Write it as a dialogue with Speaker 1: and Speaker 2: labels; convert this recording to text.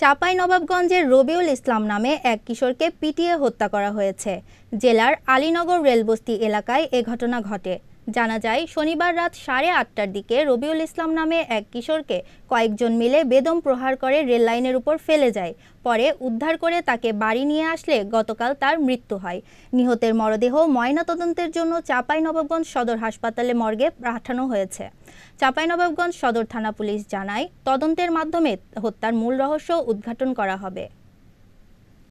Speaker 1: চাপাই নবাবগঞ্জের রবিউল ইসলাম নামে এক কিশোরকে পিটিয়ে হত্যা করা হয়েছে জেলার আলীনগর রেলবস্তি এলাকায় এ ঘটনা ঘটে জানা যায় শনিবার রাত সাড়ে আটটার দিকে রবিউল ইসলাম নামে এক কিশোরকে কয়েকজন মিলে বেদম প্রহার করে রেল লাইনের উপর ফেলে যায় পরে উদ্ধার করে তাকে বাড়ি নিয়ে আসলে গতকাল তার মৃত্যু হয় নিহতের মরদেহ ময়নাতদন্তের জন্য নবাবগঞ্জ সদর হাসপাতালে মর্গে পাঠানো হয়েছে নবাবগঞ্জ সদর থানা পুলিশ জানায় তদন্তের মাধ্যমে হত্যার মূল রহস্য উদ্ঘাটন করা হবে